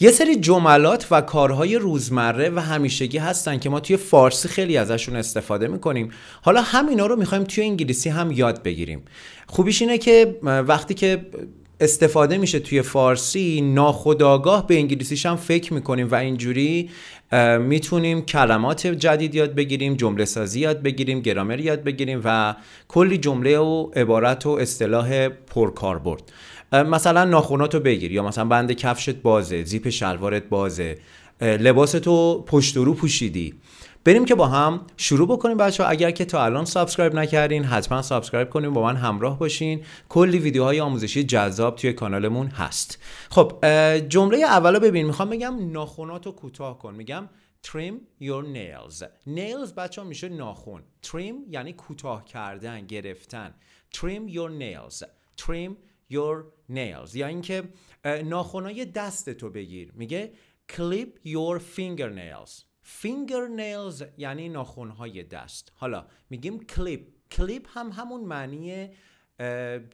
یه سری جملات و کارهای روزمره و همیشگی هستن که ما توی فارسی خیلی ازشون استفاده میکنیم حالا همینا رو میخوایم توی انگلیسی هم یاد بگیریم خوبیش اینه که وقتی که استفاده میشه توی فارسی ناخداگاه به انگلیسیش هم فکر میکنیم و اینجوری میتونیم کلمات جدید یاد بگیریم جمله سازی یاد بگیریم گرامر یاد بگیریم و کلی جمله و عبارت و اصطلاح پرکاربرد مثلا ناخوناتو بگیر یا مثلا بند کفشت بازه زیپ شلوارت بازه لباستو پشت و رو پوشیدی بریم که با هم شروع بکنیم بچه ها اگر که تا الان سابسکرایب نکردین حتما سابسکرایب کنیم با من همراه باشین کلی ویدیوهای آموزشی جذاب توی کانالمون هست خب جمله اولا ببین میخوام بگم ناخوناتو کوتاه کن میگم trim your nails nails بچه ها میشه ناخون trim یعنی کوتاه کردن گرفتن trim your nails trim your nails یا اینکه ناخنای دست تو بگیر میگه clip your fingernails fingernails یعنی ناخونهای دست حالا میگیم clip clip هم همون معنی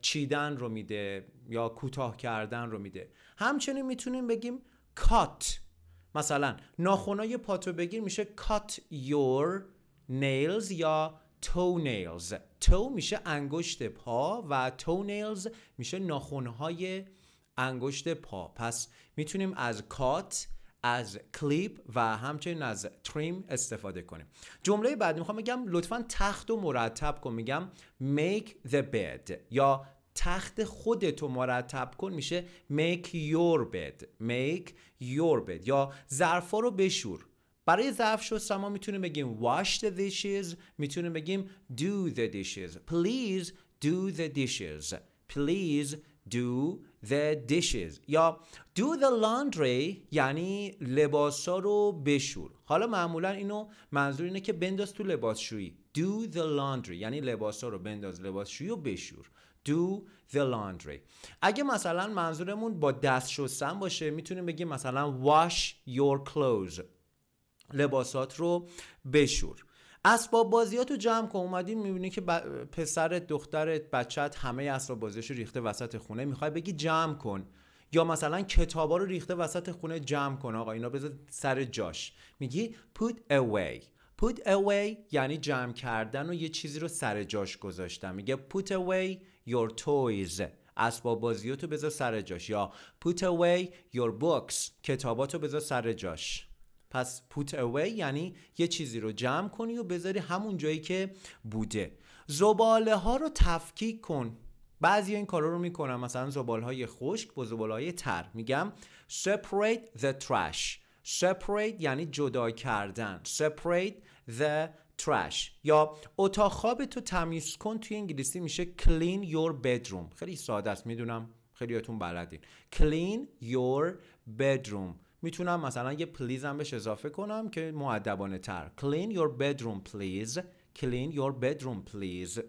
چیدن رو میده یا کوتاه کردن رو میده همچنین میتونیم بگیم cut مثلا ناخنای پاتو بگیر میشه cut your nails یا toenails تو میشه انگشت پا و toenails میشه ناخونهای انگشت پا پس میتونیم از کات از کلیپ و همچنین از تریم استفاده کنیم جمله بعد میخوام بگم لطفا تخت و مرتب کن میگم make the bed یا تخت رو مرتب کن میشه make your bed make your bed یا ظرفا رو بشور برای ظرف شست ما میتونیم بگیم wash the dishes میتونیم بگیم do the dishes please do the dishes please do the dishes یا do the laundry یعنی ها رو بشور حالا معمولا اینو منظور اینه که بنداز تو لباسشویی do the laundry یعنی لباسا رو بنداز لباسشویی و بشور do the laundry اگه مثلا منظورمون با دست شستن باشه میتونیم بگیم مثلا wash your clothes لباسات رو بشور اسباب بازیات رو جمع کن اومدی میبینی که ب... پسرت دخترت بچت همه اسباب بازیش رو ریخته وسط خونه میخوای بگی جمع کن یا مثلا کتابا رو ریخته وسط خونه جمع کن آقا اینا بذار سر جاش میگی put away put away یعنی جمع کردن و یه چیزی رو سر جاش گذاشتن میگه put away your toys اسباب بازیاتو بذار سر جاش یا put away your books کتاباتو بذار سر جاش پس put away یعنی یه چیزی رو جمع کنی و بذاری همون جایی که بوده زباله ها رو تفکیک کن بعضی این کارا رو میکنم مثلا زباله های خشک با زباله های تر میگم separate the trash separate یعنی جدا کردن separate the trash یا اتاق تو تمیز کن توی انگلیسی میشه clean your bedroom خیلی ساده است میدونم خیلیاتون بلدین clean your bedroom میتونم مثلا یه پلیز هم بهش اضافه کنم که معدبانه تر clean your bedroom please clean your bedroom please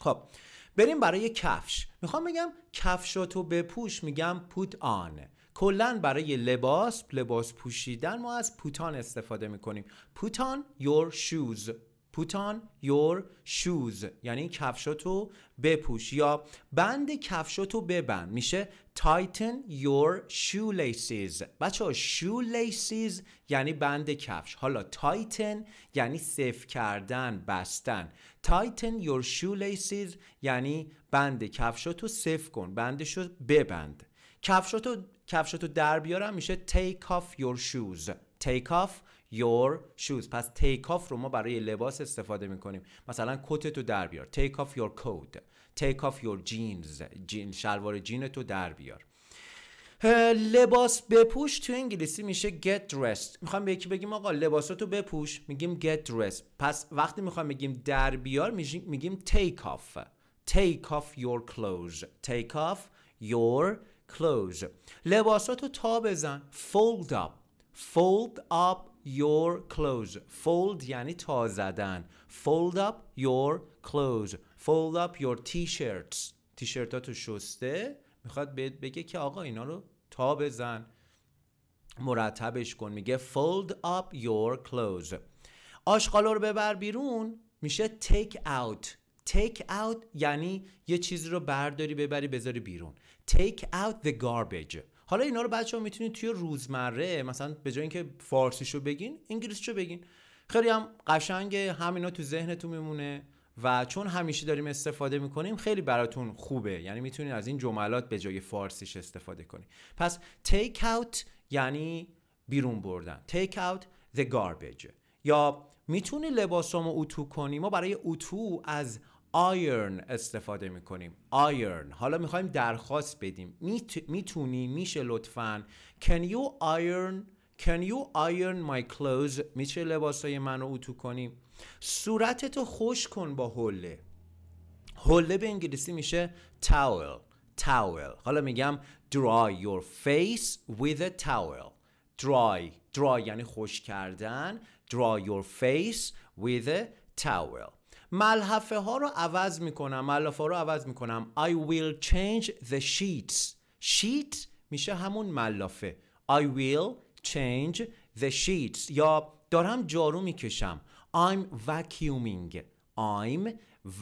خب بریم برای کفش میخوام بگم کفشاتو بپوش میگم put on کلا برای لباس لباس پوشیدن ما از پوتان استفاده میکنیم put on your shoes Put on your shoes یعنی کفشاتو بپوش یا بند کفشاتو ببند میشه tighten your shoelaces بچه ها shoelaces یعنی بند کفش حالا tighten یعنی سف کردن بستن tighten your shoelaces یعنی بند کفشاتو سف کن بندشو ببند کفشاتو کفشاتو در بیارم میشه take off your shoes take off your shoes پس take off رو ما برای لباس استفاده میکنیم مثلا کت تو در بیار take off your coat take off your jeans جین شلوار جین تو در بیار لباس بپوش تو انگلیسی میشه get dressed میخوام به یکی بگیم آقا لباساتو بپوش میگیم get dressed پس وقتی میخوام بگیم در بیار میگیم take off take off your clothes take off your clothes لباساتو تا بزن fold up fold up your clothes fold یعنی تا زدن fold up your clothes fold up your t-shirts تو شسته میخواد بگه که آقا اینا رو تا بزن مرتبش کن میگه fold up your clothes آشغال رو ببر بیرون میشه take out take out یعنی یه چیزی رو برداری ببری بذاری بیرون take out the garbage حالا اینا رو بچه ها میتونید توی روزمره مثلا به جای اینکه فارسیشو بگین انگلیسیشو بگین خیلی هم قشنگه همینا تو ذهنتون میمونه و چون همیشه داریم استفاده میکنیم خیلی براتون خوبه یعنی میتونید از این جملات به جای فارسیش استفاده کنید پس take out یعنی بیرون بردن take out the garbage یا میتونی لباسامو اتو کنی ما برای اتو از آیرن استفاده میکنیم آیرن حالا میخوایم درخواست بدیم میتونی میشه لطفا can you iron can you iron my clothes میشه لباسای منو اتو کنیم صورتتو خوش کن با حله هله به انگلیسی میشه towel towel حالا میگم dry your face with a towel dry dry یعنی خوش کردن dry your face with a towel ملحفه ها رو عوض میکنم ملحفه ها رو عوض میکنم I will change the sheets sheet میشه همون ملافه I will change the sheets یا دارم جارو میکشم I'm vacuuming I'm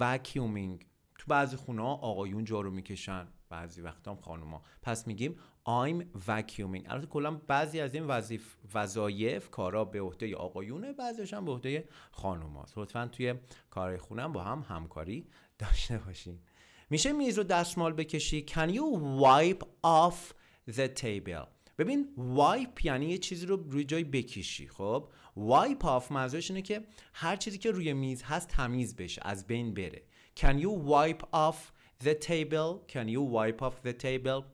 vacuuming تو بعضی خونه ها آقایون جارو میکشن بعضی وقتا هم خانوما پس میگیم I'm vacuuming البته کلا بعضی از این وظایف وظایف کارا به عهده آقایونه بعضیش هم به عهده خانوماست لطفا توی کارهای خونم با هم همکاری داشته باشین میشه میز رو دستمال بکشی can you wipe off the table ببین وایپ یعنی یه چیزی رو روی جای بکشی خب وایپ آف منظورش اینه که هر چیزی که روی میز هست تمیز بشه از بین بره can you wipe off the table can you wipe off the table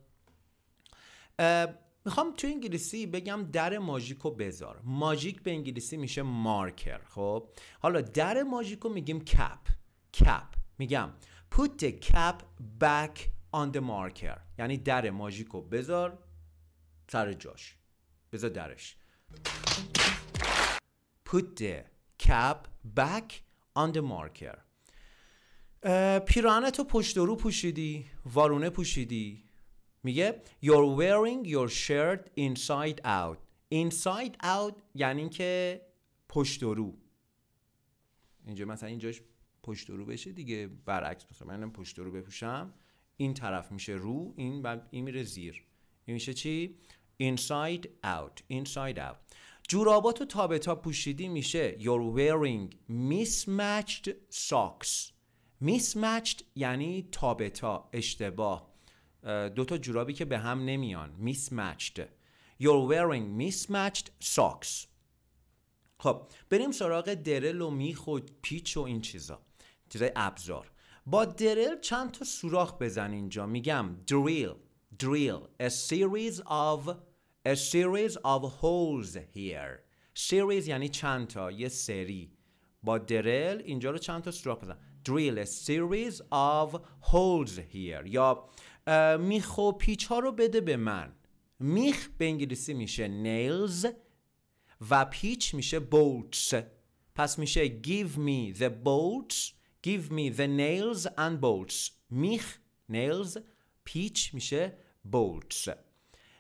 میخوام تو انگلیسی بگم در ماژیکو بذار ماژیک به انگلیسی میشه مارکر خب حالا در ماژیکو میگیم کپ کپ میگم put the cap back on the marker یعنی در ماژیکو بذار سر جاش بذار درش put the cap back on the marker تو پشت رو پوشیدی وارونه پوشیدی میگه you're wearing your shirt inside out inside out یعنی که پشت و رو اینجا مثلا اینجاش پشت و رو بشه دیگه برعکس مثلا من پشت و رو بپوشم این طرف میشه رو این بعد این میره زیر این میشه چی inside out inside out جوراباتو تا به تا پوشیدی میشه you're wearing mismatched socks mismatched یعنی تابتا، اشتباه دوتا جورابی که به هم نمیان mismatched You're wearing mismatched socks خب بریم سراغ درل و میخ و پیچ و این چیزا چیزای ابزار با درل چند تا سوراخ بزن اینجا میگم drill drill a series of a series of holes here series یعنی چند تا یه سری با درل اینجا رو چند تا سوراخ بزن drill a series of holes here یا میخ و پیچ ها رو بده به من میخ به انگلیسی میشه نیلز و پیچ میشه bolts پس میشه give me the bolts give me the nails and bolts میخ نیلز پیچ میشه bolts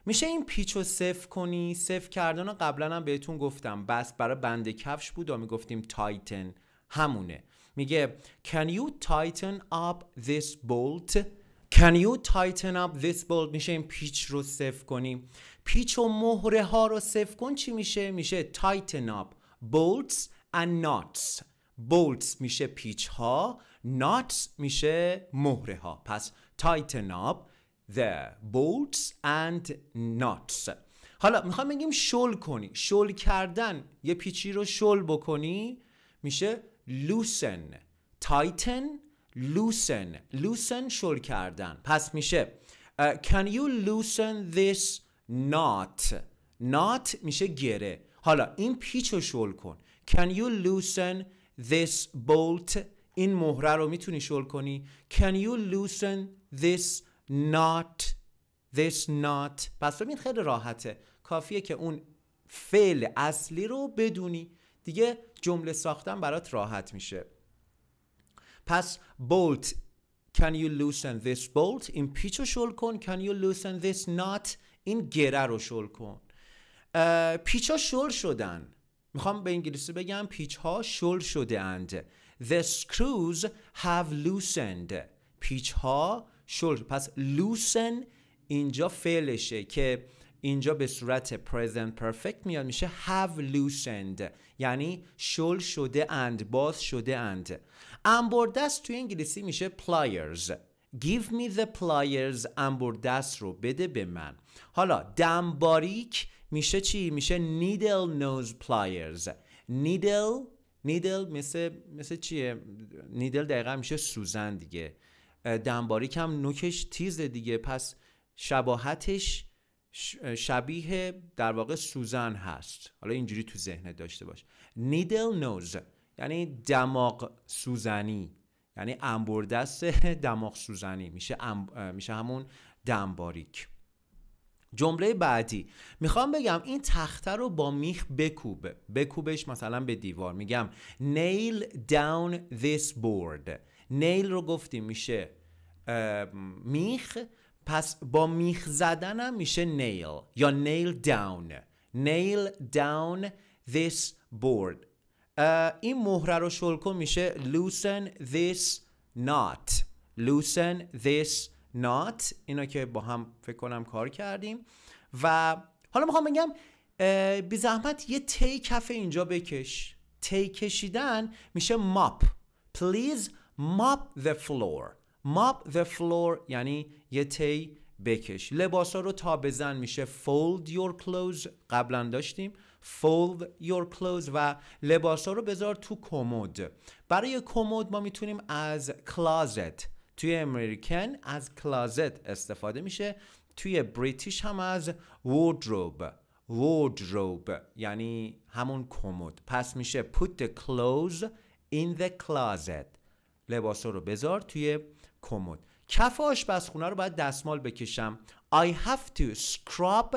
میشه این پیچ رو صف کنی صف کردن رو قبلا هم بهتون گفتم بس برای بند کفش بود و میگفتیم تایتن همونه میگه can you tighten up this bolt Can you tighten up this bolt میشه این پیچ رو صفر کنیم پیچ و مهره ها رو صفر کن چی میشه میشه tighten up bolts and knots bolts میشه پیچ ها knots میشه مهره ها پس tighten up the bolts and knots حالا میخوام بگیم شل کنی شل کردن یه پیچی رو شل بکنی میشه loosen tighten loosen loosen شل کردن پس میشه can you loosen this knot knot میشه گره حالا این پیچ رو شل کن can you loosen this bolt این مهره رو میتونی شل کنی can you loosen this knot this knot پس ببین خیلی راحته کافیه که اون فعل اصلی رو بدونی دیگه جمله ساختن برات راحت میشه پس bolt can you loosen this bolt این پیچ رو شل کن can you loosen this knot این گره رو شل کن پیچ ها شل شدن میخوام به انگلیسی بگم پیچ ها شل شده اند The screws have loosened پیچ ها شل پس loosen اینجا فعلشه که اینجا به صورت present perfect میاد میشه have loosened یعنی شل شده اند باز شده اند انبردست توی انگلیسی میشه پلایرز Give me the pliers انبردست رو بده به من حالا دنباریک میشه چی؟ میشه needle nose pliers needle needle مثل, مثل چیه؟ نیدل دقیقا میشه سوزن دیگه دنباریک هم نوکش تیزه دیگه پس شباهتش شبیه در واقع سوزن هست حالا اینجوری تو ذهنت داشته باش needle nose یعنی دماغ سوزنی یعنی انبردست دماغ سوزنی میشه, میشه همون دنباریک جمله بعدی میخوام بگم این تخته رو با میخ بکوب بکوبش مثلا به دیوار میگم نیل داون this بورد نیل رو گفتیم میشه میخ پس با میخ زدنم میشه نیل یا نیل داون نیل داون this بورد این مهره رو شل میشه loosen this knot loosen this knot اینا که با هم فکر کنم کار کردیم و حالا میخوام بگم بی زحمت یه تی کف اینجا بکش تی کشیدن میشه mop please mop the floor mop the floor یعنی یه تی بکش لباس رو تا بزن میشه fold your clothes قبلا داشتیم fold your clothes و لباس رو بذار تو کمد برای کمد ما میتونیم از closet توی امریکن از closet استفاده میشه توی بریتیش هم از wardrobe wardrobe یعنی همون کمد پس میشه put the clothes in the closet لباس رو بذار توی کمد کف آشپزخونه رو باید دستمال بکشم I have to scrub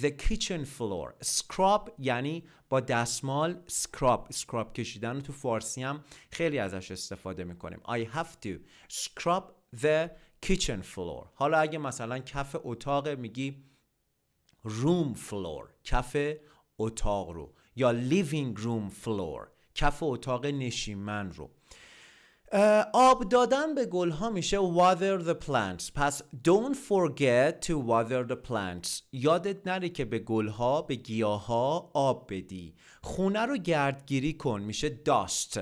the kitchen floor scrub یعنی با دستمال scrub scrub کشیدن رو تو فارسی هم خیلی ازش استفاده میکنیم I have to scrub the kitchen floor حالا اگه مثلا کف اتاق میگی room floor کف اتاق رو یا living room floor کف اتاق نشیمن رو آب دادن به گل ها میشه water the plants پس don't forget to water the plants یادت نره که به گل ها به گیاه ها آب بدی خونه رو گردگیری کن میشه dust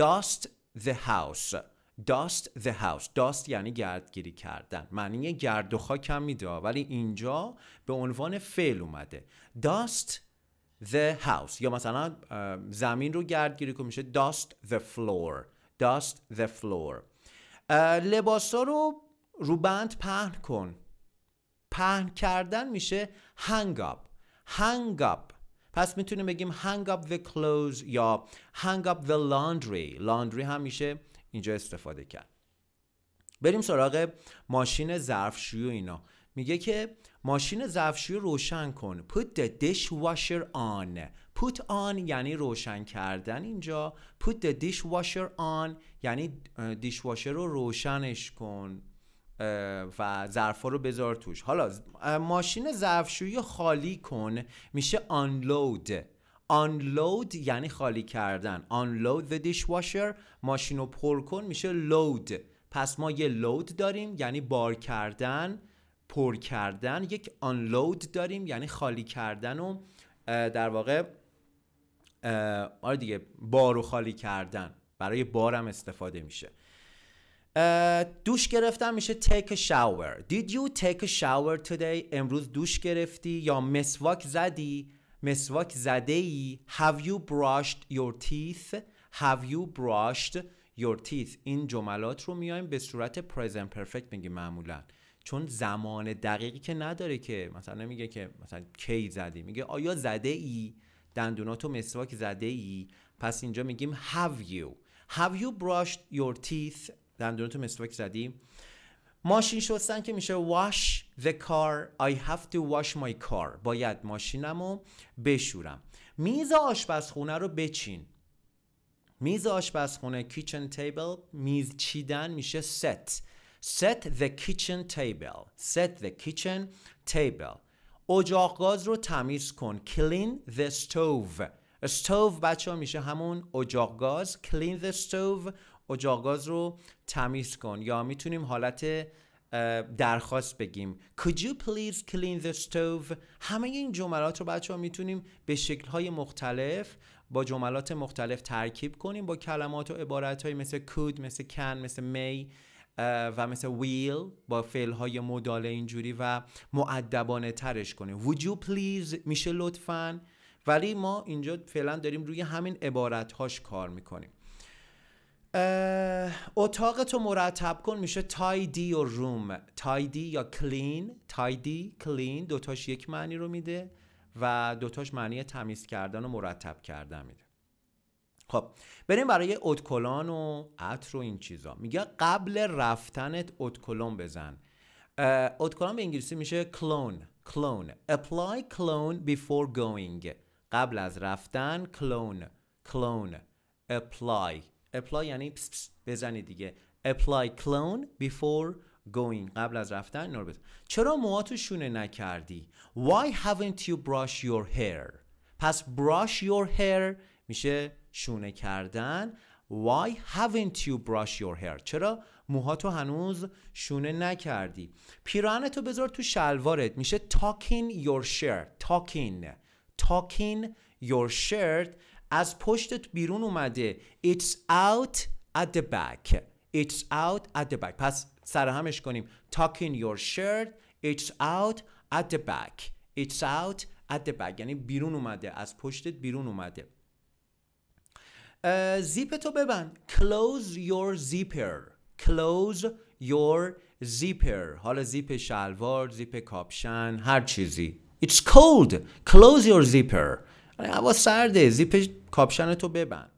dust the house dust the house dust یعنی گردگیری کردن معنی گرد و خاک هم میده ولی اینجا به عنوان فعل اومده dust the house یا مثلا زمین رو گردگیری کن میشه dust the floor dust the floor uh, لباسا رو رو بند پهن کن پهن کردن میشه hang up hang up پس میتونیم بگیم hang up the clothes یا hang up the laundry laundry هم میشه اینجا استفاده کرد بریم سراغ ماشین ظرفشویی و اینا میگه که ماشین ظرفشویی روشن کن put the dishwasher on put on یعنی روشن کردن اینجا put the dishwasher on یعنی دیشواشر رو روشنش کن و ظرفا رو بذار توش حالا ماشین ظرفشویی خالی کن میشه unload unload یعنی خالی کردن unload the dishwasher ماشین رو پر کن میشه load پس ما یه load داریم یعنی بار کردن پر کردن یک unload داریم یعنی خالی کردن و در واقع آره دیگه بارو خالی کردن برای بارم استفاده میشه دوش گرفتن میشه take a shower Did you take a shower today? امروز دوش گرفتی یا مسواک زدی؟ مسواک زده ای Have you brushed your teeth? Have you brushed your teeth? این جملات رو میایم به صورت present perfect میگیم معمولا چون زمان دقیقی که نداره که مثلا میگه که مثلا کی زدی میگه آیا زده ای دندوناتو مسواک زده ای پس اینجا میگیم have you have you brushed your teeth دندوناتو مسواک زدی ماشین شستن که میشه wash the car I have to wash my car باید ماشینمو بشورم میز آشپزخونه رو بچین میز آشپزخونه kitchen table میز چیدن میشه set set the kitchen table set the kitchen table اجاق گاز رو تمیز کن clean the stove stove بچه ها میشه همون اجاق گاز clean the stove اجاق گاز رو تمیز کن یا میتونیم حالت درخواست بگیم Could you please clean the stove همه این جملات رو بچه ها میتونیم به شکل های مختلف با جملات مختلف ترکیب کنیم با کلمات و عبارت مثل could مثل can مثل may و مثل ویل با فعل های مدال اینجوری و معدبانه ترش کنیم would you please میشه لطفا ولی ما اینجا فعلا داریم روی همین عبارت هاش کار میکنیم اتاقتو مرتب کن میشه تایدی و روم تایدی یا کلین تایدی کلین دوتاش یک معنی رو میده و دوتاش معنی تمیز کردن و مرتب کردن میده خب بریم برای اتکلان و عطر و این چیزا میگه قبل رفتنت اتکلون بزن اتکلون به انگلیسی میشه کلون کلون apply کلون before going قبل از رفتن کلون کلون apply apply یعنی پس پس بزنی دیگه apply کلون before going قبل از رفتن نور بزن چرا موهاتو شونه نکردی why haven't you brush your hair پس brush your hair میشه شونه کردن Why haven't you brushed your hair? چرا موهاتو هنوز شونه نکردی؟ تو بذار تو شلوارت میشه talking your shirt talking talking your shirt از پشتت بیرون اومده It's out at the back It's out at the back پس سرهمش کنیم Talking your shirt It's out at the back It's out at the back یعنی بیرون اومده از پشتت بیرون اومده زیپتو تو ببند close your zipper close your zipper حالا زیپ شلوار زیپ کاپشن هر چیزی it's cold close your zipper هوا سرده زیپ کاپشن تو ببند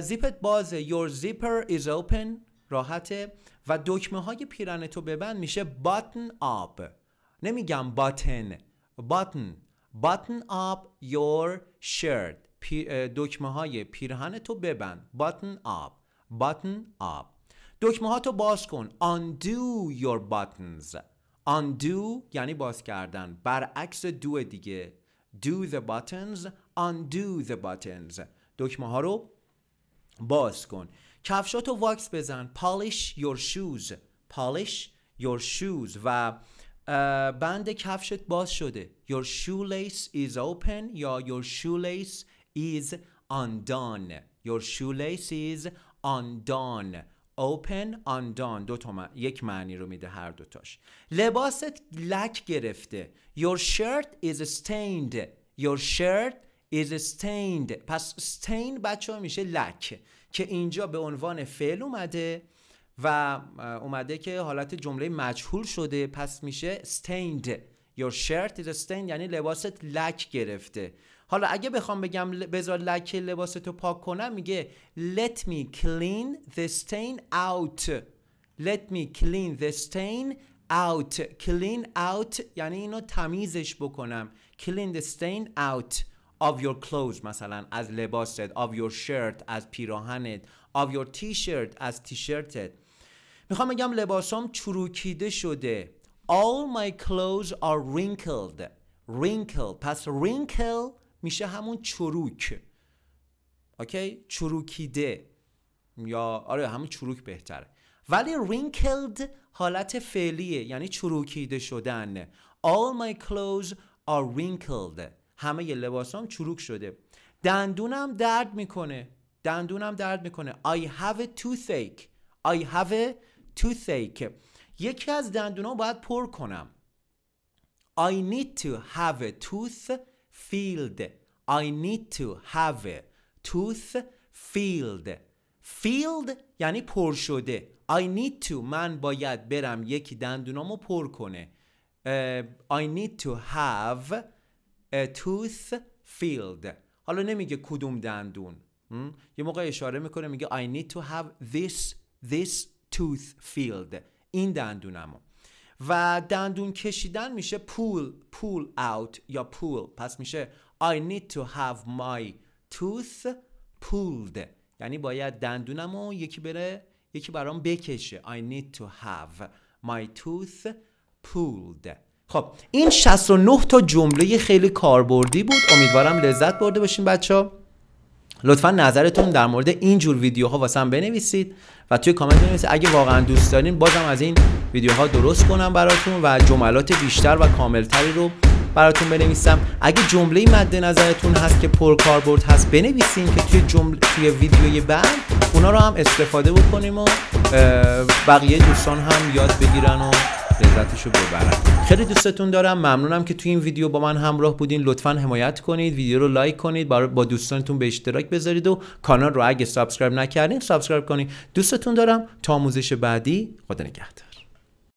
زیپت بازه your zipper is open راحته و دکمه های پیرن تو ببند میشه button up نمیگم button button button up your shirt دکمه های پیرهن تو ببند button up، button up. دکمه ها تو باز کن undo your buttons undo یعنی باز کردن برعکس دو دیگه do the buttons undo the buttons دکمه ها رو باز کن کفشاتو واکس بزن polish your shoes polish your shoes و بند کفشت باز شده your shoelace is open یا your shoelace is undone your shoelace is undone open undone دو تا یک معنی رو میده هر دوتاش لباست لک گرفته your shirt is stained your shirt is stained پس stain بچه میشه لک که اینجا به عنوان فعل اومده و اومده که حالت جمله مجهول شده پس میشه stained Your shirt is stained یعنی لباست لک گرفته حالا اگه بخوام بگم بذار لکه لباس تو پاک کنم میگه let me clean the stain out let me clean the stain out clean out یعنی اینو تمیزش بکنم clean the stain out of your clothes مثلا از لباست of your shirt از پیراهنت of your t-shirt از شرتت میخوام بگم لباسام چروکیده شده all my clothes are wrinkled wrinkled پس wrinkle میشه همون چروک اوکی چروکیده یا آره همون چروک بهتره ولی رینکلد حالت فعلیه یعنی چروکیده شدن all my clothes are wrinkled همه لباسام چروک شده دندونم درد میکنه دندونم درد میکنه I have a toothache I have a toothache یکی از دندونام باید پر کنم I need to have a tooth field I need to have a tooth filled field یعنی پر شده I need to من باید برم یکی دندونامو پر کنه I need to have a tooth filled حالا نمیگه کدوم دندون یه موقع اشاره میکنه میگه I need to have this this tooth filled این دندونمو و دندون کشیدن میشه پول پول out یا پول پس میشه I need to have my tooth pulled یعنی باید دندونم رو یکی بره یکی برام بکشه I need to have my tooth pulled خب این 69 تا جمله خیلی کاربردی بود امیدوارم لذت برده باشین بچه ها لطفا نظرتون در مورد این جور ویدیوها هم بنویسید و توی کامنت بنویسید اگه واقعا دوست دارین بازم از این ویدیوها درست کنم براتون و جملات بیشتر و کاملتری رو براتون بنویسم اگه جمله مد نظرتون هست که پر کاربرد هست بنویسین که توی جمله توی ویدیوی بعد اونا رو هم استفاده بکنیم و بقیه دوستان هم یاد بگیرن و لذتشو ببرن خیلی دوستتون دارم ممنونم که توی این ویدیو با من همراه بودین لطفا حمایت کنید ویدیو رو لایک کنید با دوستانتون به اشتراک بذارید و کانال رو اگه سابسکرایب نکردین سابسکرایب کنید دوستتون دارم تا آموزش بعدی خدا نگهدار